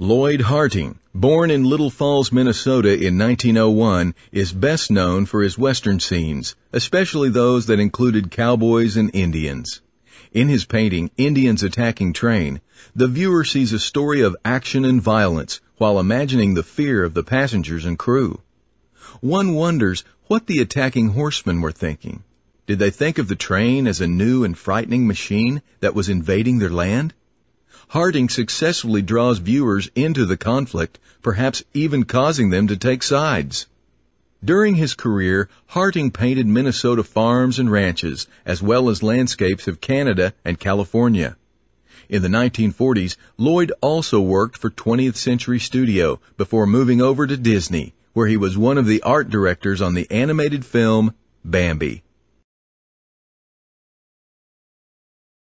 Lloyd Harting, born in Little Falls, Minnesota in 1901, is best known for his western scenes, especially those that included cowboys and Indians. In his painting, Indians Attacking Train, the viewer sees a story of action and violence while imagining the fear of the passengers and crew. One wonders what the attacking horsemen were thinking. Did they think of the train as a new and frightening machine that was invading their land? Harding successfully draws viewers into the conflict, perhaps even causing them to take sides. During his career, Harding painted Minnesota farms and ranches, as well as landscapes of Canada and California. In the 1940s, Lloyd also worked for 20th Century Studio before moving over to Disney, where he was one of the art directors on the animated film Bambi.